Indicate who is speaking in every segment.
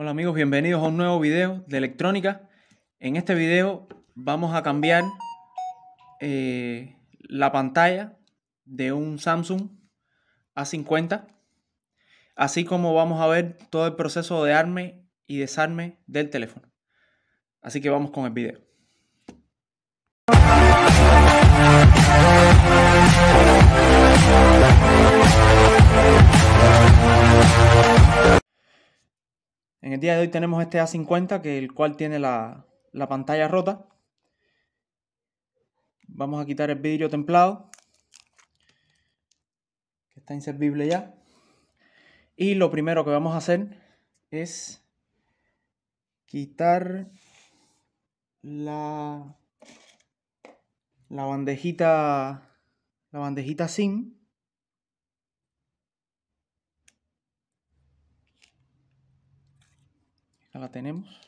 Speaker 1: Hola amigos, bienvenidos a un nuevo video de electrónica. En este video vamos a cambiar eh, la pantalla de un Samsung A50, así como vamos a ver todo el proceso de arme y desarme del teléfono. Así que vamos con el video. En el día de hoy tenemos este A50, que el cual tiene la, pantalla rota. Vamos a quitar el vidrio templado, que está inservible ya. Y lo primero que vamos a hacer es quitar la, la bandejita la bandejita SIM la tenemos.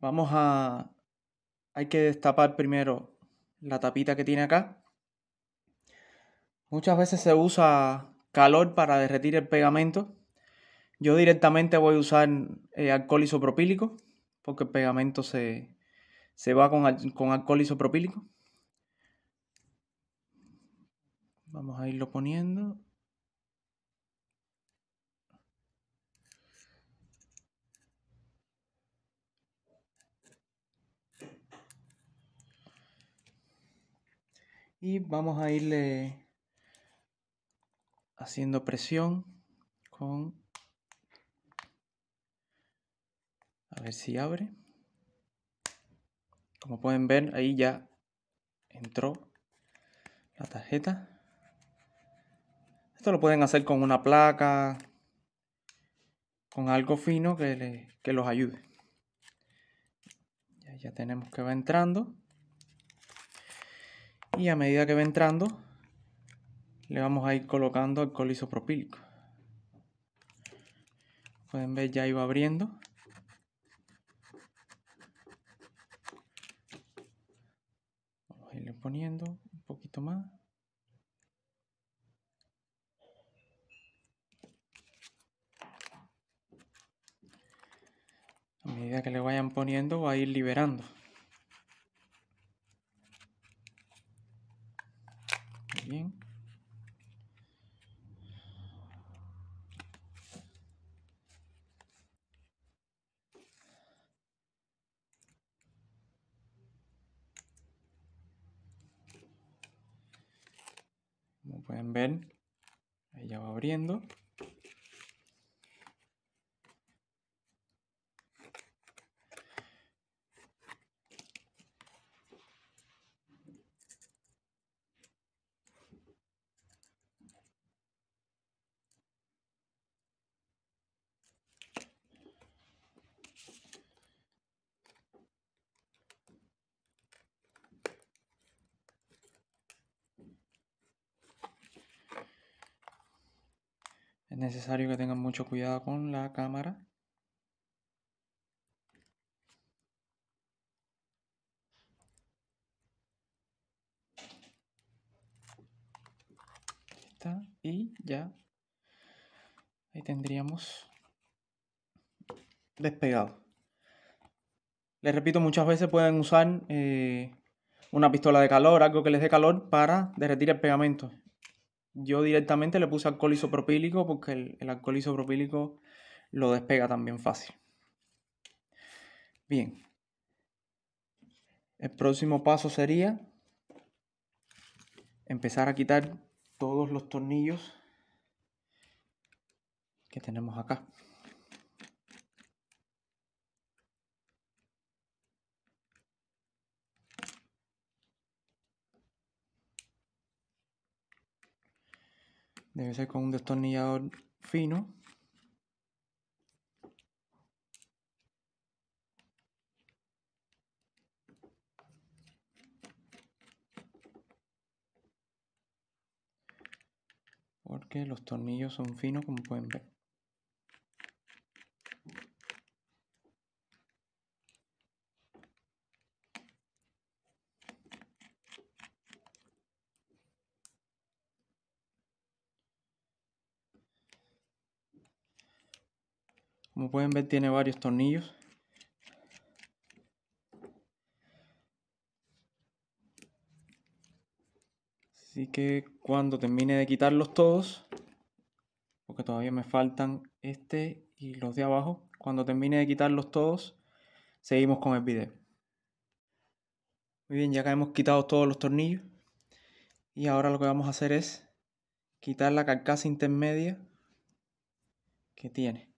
Speaker 1: Vamos a... Hay que destapar primero la tapita que tiene acá. Muchas veces se usa calor para derretir el pegamento. Yo directamente voy a usar eh, alcohol isopropílico porque el pegamento se, se va con, con, alcohol isopropílico. Vamos a irlo poniendo. y vamos a irle haciendo presión con a ver si abre como pueden ver ahí ya entró la tarjeta esto lo pueden hacer con una placa con algo fino que, los ayude ya, ya tenemos que va entrando y a medida que va entrando, le vamos a ir colocando alcohol isopropílico. Pueden ver, ya iba abriendo. Vamos a irle poniendo un poquito más. A medida que le vayan poniendo, va a ir liberando. Como pueden ver, ahí ya va abriendo. necesario que tengan mucho cuidado con la cámara. está. Y ya. Ahí tendríamos despegado. Les repito, muchas veces pueden usar eh, una pistola de calor, algo que les dé calor para derretir el pegamento. Yo directamente le puse alcohol isopropílico porque el, alcohol isopropílico lo despega también fácil. Bien. El próximo paso sería empezar a quitar todos los tornillos que tenemos acá. Debe ser con un destornillador fino. Porque los tornillos son finos como pueden ver. Como pueden ver tiene varios tornillos. Así que cuando termine de quitarlos todos, porque todavía me faltan este y los de abajo, cuando termine de quitarlos todos, seguimos con el video. Muy bien, ya que hemos quitado todos los tornillos, y ahora lo que vamos a hacer es quitar la carcasa intermedia que tiene.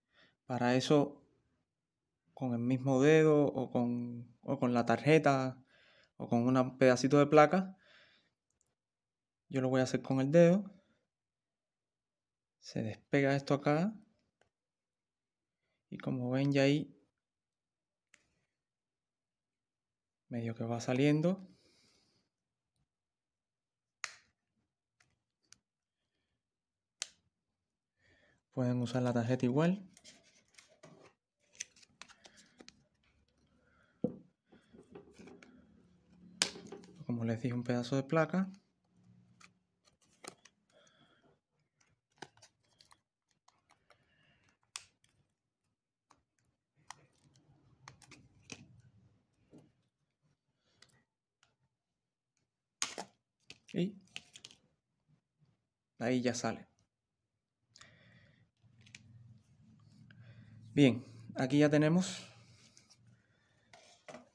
Speaker 1: Para eso, con el mismo dedo o con, la tarjeta o con un pedacito de placa, yo lo voy a hacer con el dedo. Se despega esto acá. Y como ven ya ahí, medio que va saliendo. Pueden usar la tarjeta igual. como les dije, un pedazo de placa. Y ahí ya sale. Bien, aquí ya tenemos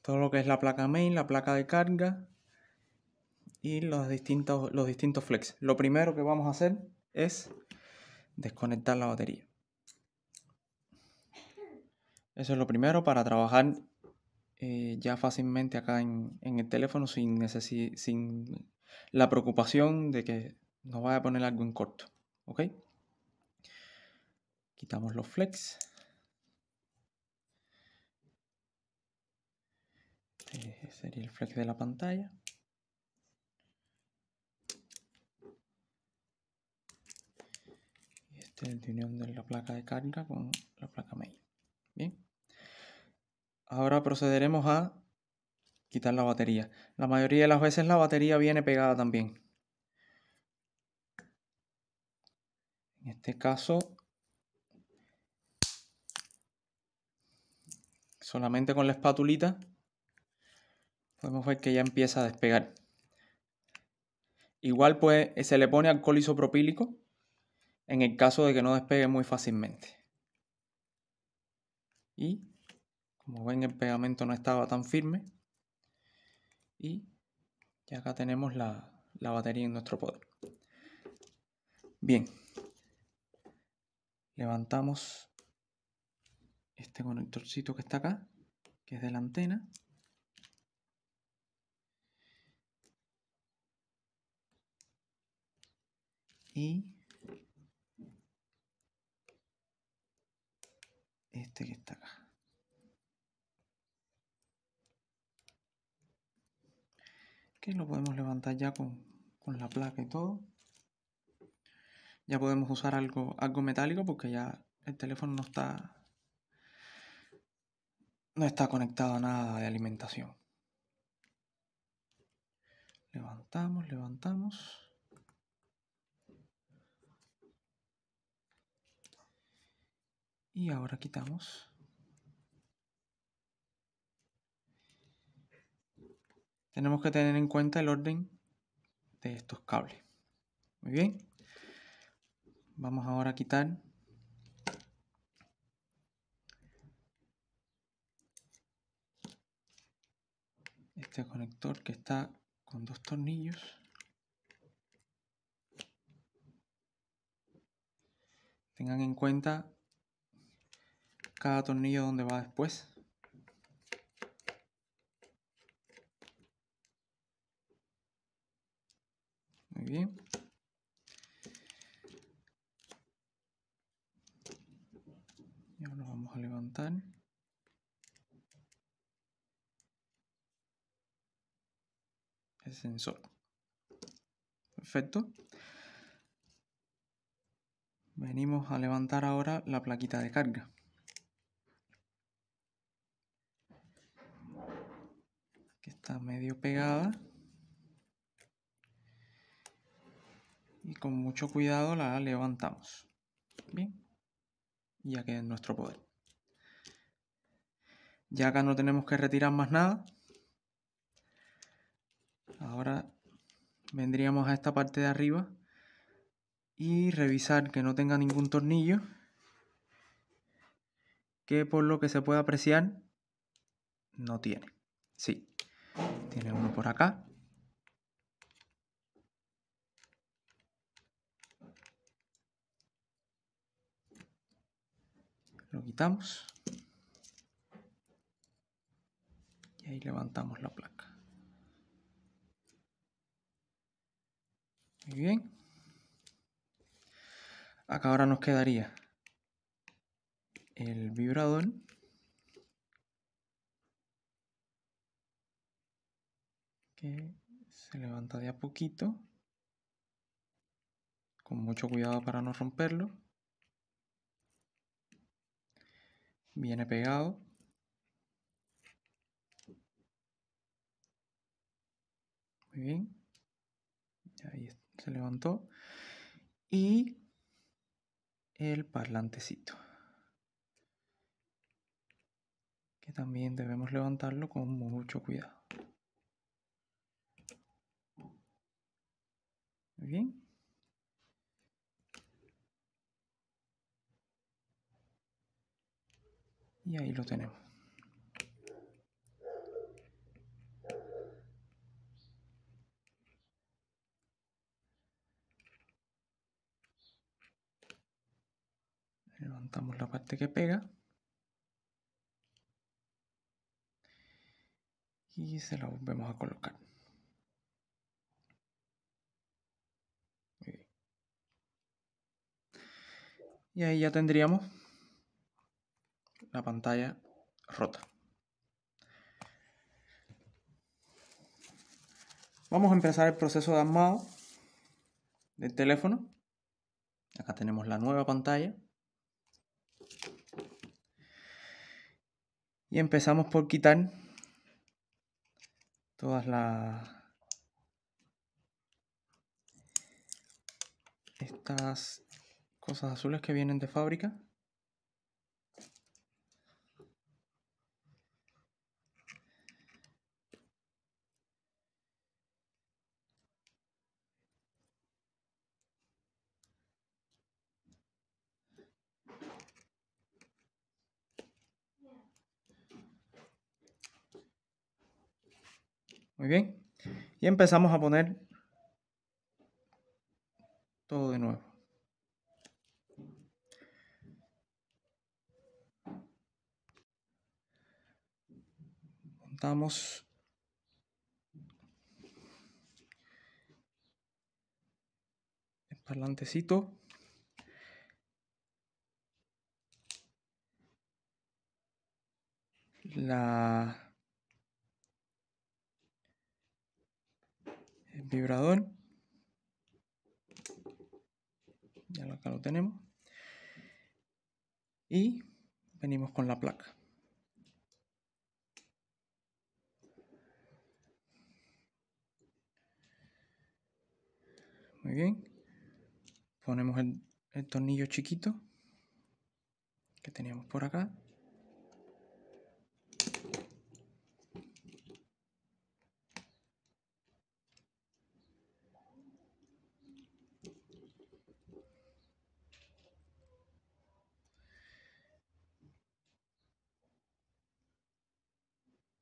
Speaker 1: todo lo que es la placa main, la placa de carga, y los distintos, los distintos flex. Lo primero que vamos a hacer es desconectar la batería. Eso es lo primero para trabajar eh, ya fácilmente acá en, el teléfono sin, sin la preocupación de que nos vaya a poner algo en corto. ¿Ok? Quitamos los flex. Este sería el flex de la pantalla. Este, de de la placa de carga con la placa media Bien. Ahora procederemos a quitar la batería. La mayoría de las veces la batería viene pegada también. En este caso, solamente con la espatulita, podemos ver que ya empieza a despegar. Igual pues se le pone alcohol isopropílico en el caso de que no despegue muy fácilmente. Y como ven el pegamento no estaba tan firme. Y ya acá tenemos la, la batería en nuestro poder. Bien. Levantamos este conectorcito que está acá, que es de la antena. Y este que está acá. Que lo podemos levantar ya con, con la placa y todo. Ya podemos usar algo, algo metálico porque ya el teléfono no está no está conectado a nada de alimentación. Levantamos, levantamos. Y ahora quitamos. Tenemos que tener en cuenta el orden de estos cables. Muy bien. Vamos ahora a quitar este conector que está con dos tornillos. Tengan en cuenta cada tornillo donde va después. Muy bien. ahora vamos a levantar. El sensor. Perfecto. Venimos a levantar ahora la plaquita de carga. medio pegada. Y con mucho cuidado la levantamos. Bien. Ya que en nuestro poder. Ya acá no tenemos que retirar más nada. Ahora vendríamos a esta parte de arriba y revisar que no tenga ningún tornillo que por lo que se puede apreciar no tiene. Sí, tiene uno por acá. Lo quitamos. Y ahí levantamos la placa. Muy bien. Acá ahora nos quedaría el vibrador se levanta de a poquito, con mucho cuidado para no romperlo. Viene pegado. Muy bien. Ahí se levantó. Y el parlantecito. Que también debemos levantarlo con mucho cuidado. Bien, Y ahí lo tenemos. Levantamos la parte que pega. Y se la volvemos a colocar. Y ahí ya tendríamos la pantalla rota. Vamos a empezar el proceso de armado del teléfono. Acá tenemos la nueva pantalla. Y empezamos por quitar todas las... Estas cosas azules que vienen de fábrica. Muy bien. Y empezamos a poner todo de nuevo. Estamos el parlantecito. La el vibrador. Ya acá lo tenemos. Y venimos con la placa. Muy bien. Ponemos el, el tornillo chiquito que teníamos por acá.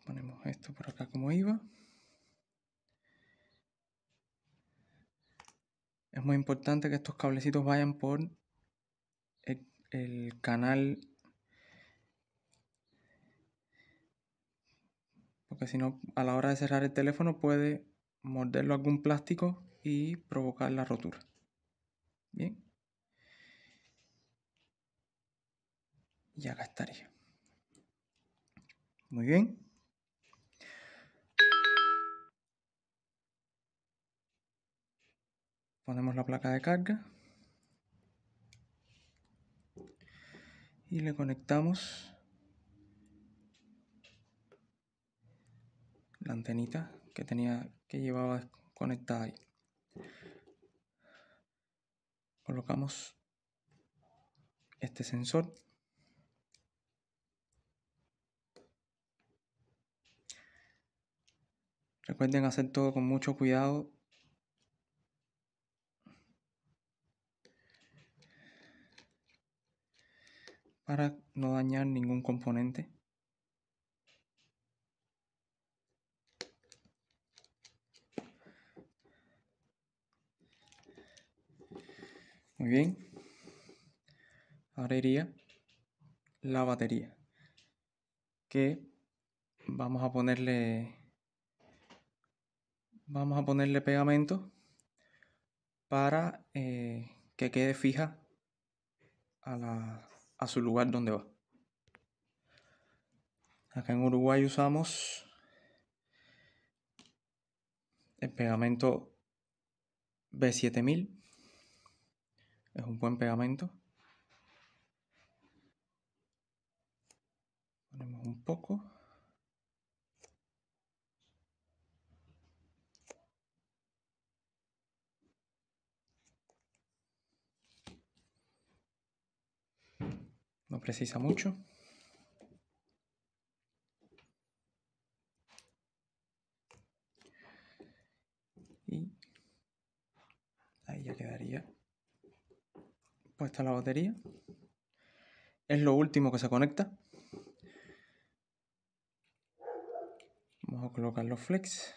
Speaker 1: Ponemos esto por acá como iba. Es muy importante que estos cablecitos vayan por el, canal porque si no a la hora de cerrar el teléfono puede morderlo algún plástico y provocar la rotura. Bien. Y acá estaría. Muy bien. ponemos la placa de carga y le conectamos la antenita que tenía que llevaba conectada ahí colocamos este sensor recuerden hacer todo con mucho cuidado para no dañar ningún componente. Muy bien. Ahora iría la batería. Que vamos a ponerle vamos a ponerle pegamento para eh, que quede fija a la, a su lugar donde va. Acá en Uruguay usamos el pegamento B7000. Es un buen pegamento. Ponemos un poco. precisa mucho. Y ahí ya quedaría puesta la batería. Es lo último que se conecta. Vamos a colocar los flex.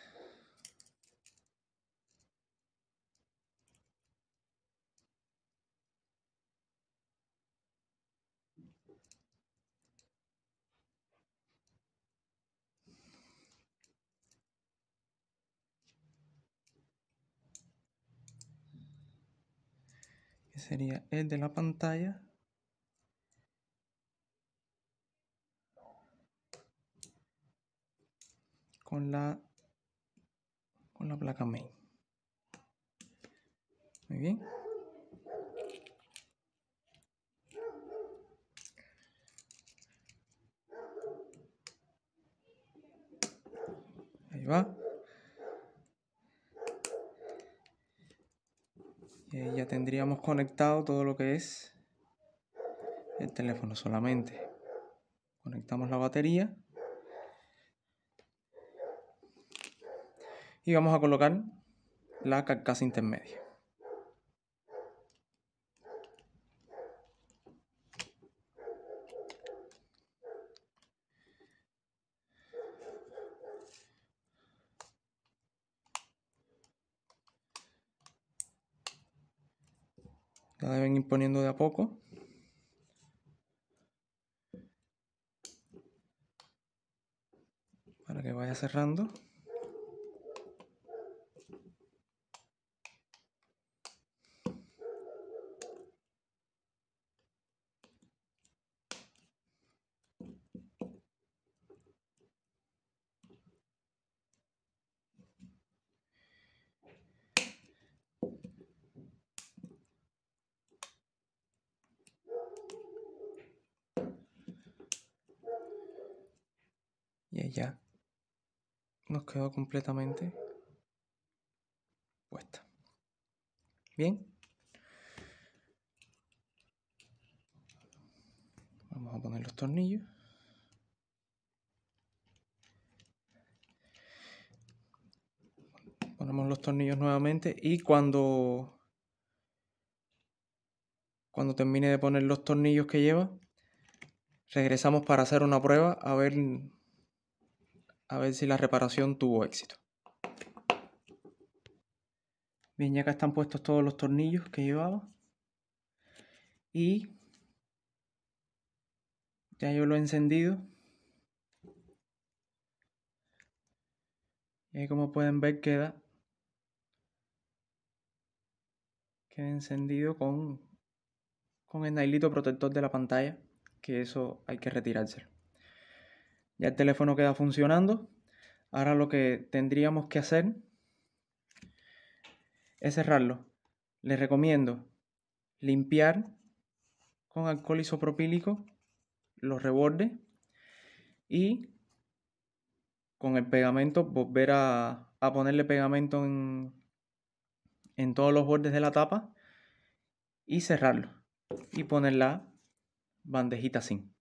Speaker 1: sería el de la pantalla con la con la placa main muy bien ahí va Eh, ya tendríamos conectado todo lo que es el teléfono solamente. Conectamos la batería y vamos a colocar la carcasa intermedia. imponiendo de a poco. Para que vaya cerrando. ya nos quedó completamente puesta. Bien. Vamos a poner los tornillos. Ponemos los tornillos nuevamente y cuando cuando termine de poner los tornillos que lleva, regresamos para hacer una prueba a ver a ver si la reparación tuvo éxito. Bien, ya acá están puestos todos los tornillos que llevaba. Y ya yo lo he encendido. Y como pueden ver queda, queda encendido con, con el nailito protector de la pantalla, que eso hay que retirárselo. Ya el teléfono queda funcionando. Ahora lo que tendríamos que hacer es cerrarlo. Les recomiendo limpiar con alcohol isopropílico los rebordes y con el pegamento volver a, ponerle pegamento en, en todos los bordes de la tapa y cerrarlo y poner la bandejita así.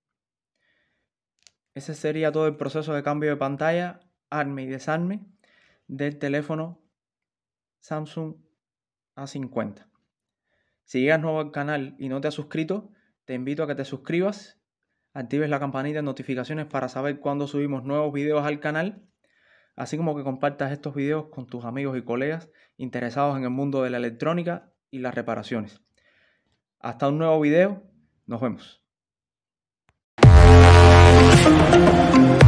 Speaker 1: Ese sería todo el proceso de cambio de pantalla, arme y desarme del teléfono Samsung A50. Si llegas nuevo al canal y no te has suscrito, te invito a que te suscribas, actives la campanita de notificaciones para saber cuando subimos nuevos videos al canal, así como que compartas estos videos con tus amigos y colegas interesados en el mundo de la electrónica y las reparaciones. Hasta un nuevo video, nos vemos. うん。